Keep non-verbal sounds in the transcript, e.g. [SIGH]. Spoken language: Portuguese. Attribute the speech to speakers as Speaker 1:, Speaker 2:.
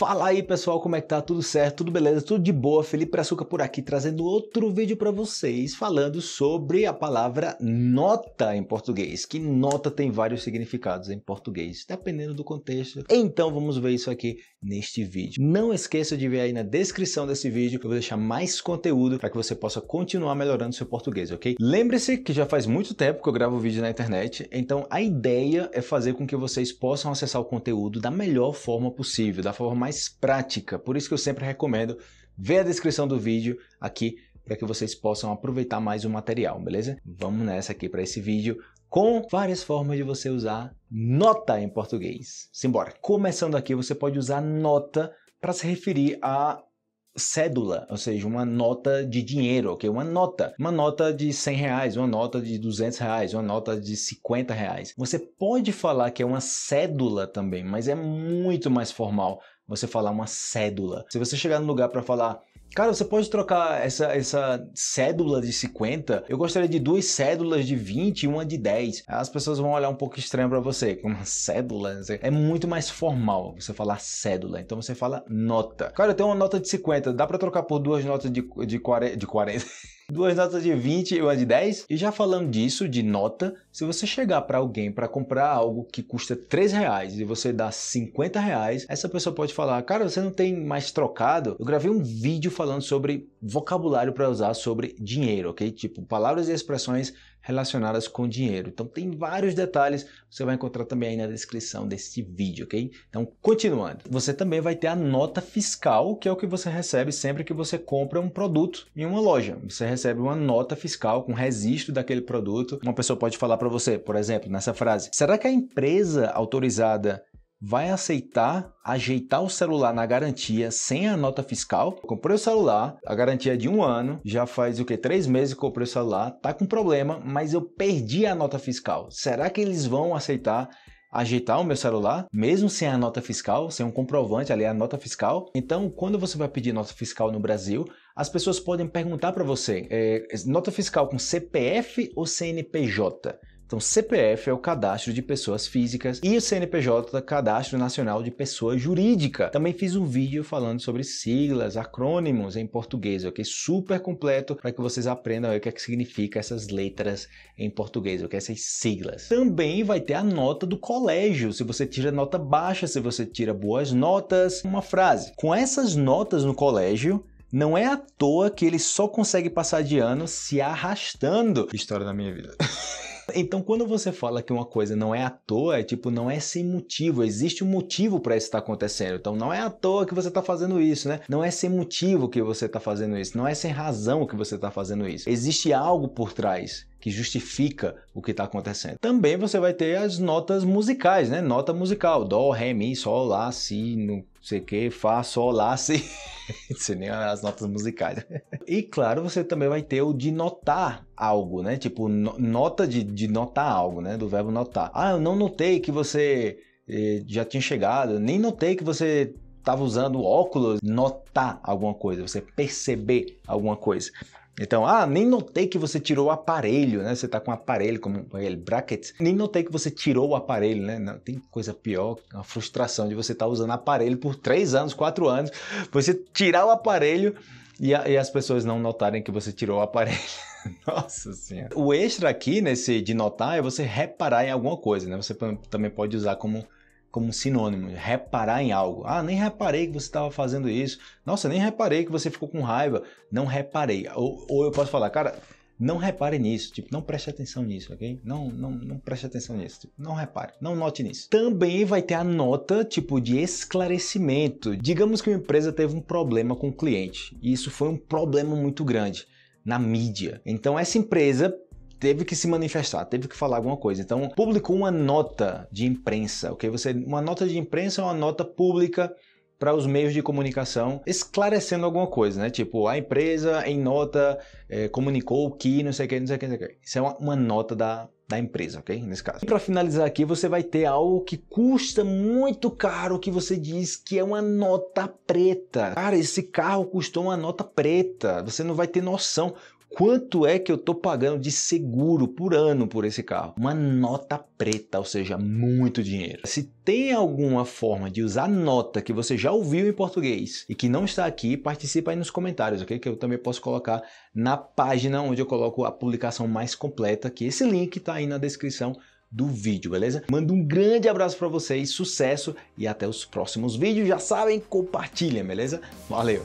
Speaker 1: Fala aí pessoal, como é que tá? Tudo certo? Tudo beleza? Tudo de boa? Felipe Açúcar por aqui trazendo outro vídeo para vocês falando sobre a palavra nota em português, que nota tem vários significados em português, dependendo do contexto. Então vamos ver isso aqui neste vídeo. Não esqueça de ver aí na descrição desse vídeo que eu vou deixar mais conteúdo para que você possa continuar melhorando seu português, ok? Lembre-se que já faz muito tempo que eu gravo vídeo na internet, então a ideia é fazer com que vocês possam acessar o conteúdo da melhor forma possível, da forma mais mais prática. Por isso que eu sempre recomendo ver a descrição do vídeo aqui para que vocês possam aproveitar mais o material, beleza? Vamos nessa aqui para esse vídeo com várias formas de você usar nota em português. Simbora! Começando aqui, você pode usar nota para se referir a cédula, ou seja, uma nota de dinheiro, ok? Uma nota, uma nota de 100 reais, uma nota de 200 reais, uma nota de 50 reais. Você pode falar que é uma cédula também, mas é muito mais formal você falar uma cédula. Se você chegar num lugar para falar Cara, você pode trocar essa, essa cédula de 50? Eu gostaria de duas cédulas de 20 e uma de 10. As pessoas vão olhar um pouco estranho para você, com [LAUGHS] uma cédula. É muito mais formal você falar cédula, então você fala nota. Cara, eu tenho uma nota de 50, dá para trocar por duas notas de, de 40? De 40? [LAUGHS] duas notas de 20 e uma de 10. E já falando disso, de nota, se você chegar para alguém para comprar algo que custa 3 reais e você dá 50 reais, essa pessoa pode falar, cara, você não tem mais trocado? Eu gravei um vídeo falando sobre vocabulário para usar sobre dinheiro, ok? Tipo, palavras e expressões relacionadas com dinheiro. Então tem vários detalhes, você vai encontrar também aí na descrição desse vídeo, ok? Então, continuando. Você também vai ter a nota fiscal, que é o que você recebe sempre que você compra um produto em uma loja. Você recebe uma nota fiscal com registro daquele produto. Uma pessoa pode falar para você, por exemplo, nessa frase: "Será que a empresa autorizada vai aceitar ajeitar o celular na garantia sem a nota fiscal. Comprei o celular, a garantia é de um ano, já faz o que? Três meses que comprei o celular, tá com problema, mas eu perdi a nota fiscal. Será que eles vão aceitar ajeitar o meu celular, mesmo sem a nota fiscal, sem um comprovante ali, a nota fiscal. Então, quando você vai pedir nota fiscal no Brasil, as pessoas podem perguntar para você: é, nota fiscal com CPF ou CNPJ? Então, CPF é o cadastro de pessoas físicas e o CNPJ, é Cadastro Nacional de Pessoa Jurídica. Também fiz um vídeo falando sobre siglas, acrônimos em português, ok? Super completo para que vocês aprendam o que, é que significa essas letras em português, o que essas siglas. Também vai ter a nota do colégio, se você tira nota baixa, se você tira boas notas. Uma frase. Com essas notas no colégio, não é à toa que ele só consegue passar de ano se arrastando. História da minha vida. [LAUGHS] Então, quando você fala que uma coisa não é à toa, é tipo, não é sem motivo, existe um motivo para isso estar tá acontecendo. Então, não é à toa que você está fazendo isso, né? Não é sem motivo que você está fazendo isso, não é sem razão que você está fazendo isso. Existe algo por trás que justifica o que está acontecendo. Também você vai ter as notas musicais, né? Nota musical, dó, ré, mi, sol, lá, si, no sei que, Fá, Sol, Lá, Si, [LAUGHS] sei nem as notas musicais. E claro, você também vai ter o de notar algo, né? Tipo, no, nota de, de notar algo, né? Do verbo notar. Ah, eu não notei que você eh, já tinha chegado, nem notei que você estava usando óculos, notar alguma coisa, você perceber alguma coisa. Então, ah, nem notei que você tirou o aparelho, né? Você tá com o aparelho, como aquele bracket. Nem notei que você tirou o aparelho, né? Não, tem coisa pior, a frustração de você estar tá usando aparelho por três anos, quatro anos, você tirar o aparelho e, a, e as pessoas não notarem que você tirou o aparelho. [LAUGHS] Nossa senhora. O extra aqui nesse de notar é você reparar em alguma coisa, né? Você também pode usar como como um sinônimo, reparar em algo. Ah, nem reparei que você estava fazendo isso. Nossa, nem reparei que você ficou com raiva. Não reparei. Ou, ou eu posso falar, cara, não repare nisso, tipo, não preste atenção nisso, ok? Não, não, não preste atenção nisso, tipo, não repare, não note nisso. Também vai ter a nota, tipo, de esclarecimento. Digamos que uma empresa teve um problema com o cliente, e isso foi um problema muito grande na mídia. Então essa empresa teve que se manifestar, teve que falar alguma coisa. Então, publicou uma nota de imprensa, ok? Você, uma nota de imprensa é uma nota pública para os meios de comunicação esclarecendo alguma coisa, né? Tipo, a empresa em nota é, comunicou que não sei o que, não sei o que, não sei o que. Isso é uma, uma nota da, da empresa, ok? Nesse caso. E para finalizar aqui, você vai ter algo que custa muito caro, que você diz que é uma nota preta. Cara, esse carro custou uma nota preta. Você não vai ter noção Quanto é que eu estou pagando de seguro por ano por esse carro? Uma nota preta, ou seja, muito dinheiro. Se tem alguma forma de usar nota que você já ouviu em português e que não está aqui, participa aí nos comentários, ok? Que eu também posso colocar na página onde eu coloco a publicação mais completa, que esse link está aí na descrição do vídeo, beleza? Mando um grande abraço para vocês, sucesso e até os próximos vídeos. Já sabem, compartilha, beleza? Valeu!